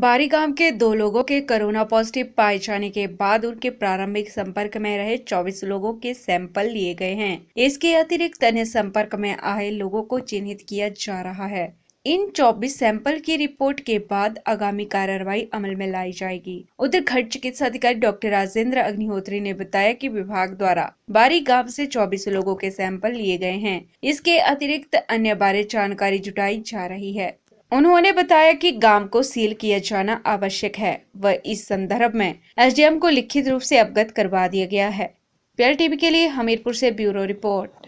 बारी गांव के दो लोगों के कोरोना पॉजिटिव पाए जाने के बाद उनके प्रारंभिक संपर्क में रहे 24 लोगों के सैंपल लिए गए हैं इसके अतिरिक्त अन्य संपर्क में आए लोगों को चिन्हित किया जा रहा है इन 24 सैंपल की रिपोर्ट के बाद आगामी कार्रवाई अमल में लाई जाएगी उधर घर चिकित्सा अधिकारी डॉक्टर राजेंद्र अग्निहोत्री ने बताया कि विभाग द्वारा बारी गांव से 24 लोगों के सैंपल लिए गए हैं इसके अतिरिक्त अन्य बारे जानकारी जुटाई जा रही है उन्होंने बताया कि गांव को सील किया जाना आवश्यक है व इस संदर्भ में एसडीएम को लिखित रूप से अवगत करवा दिया गया है पीएल टीवी के लिए हमीरपुर से ब्यूरो रिपोर्ट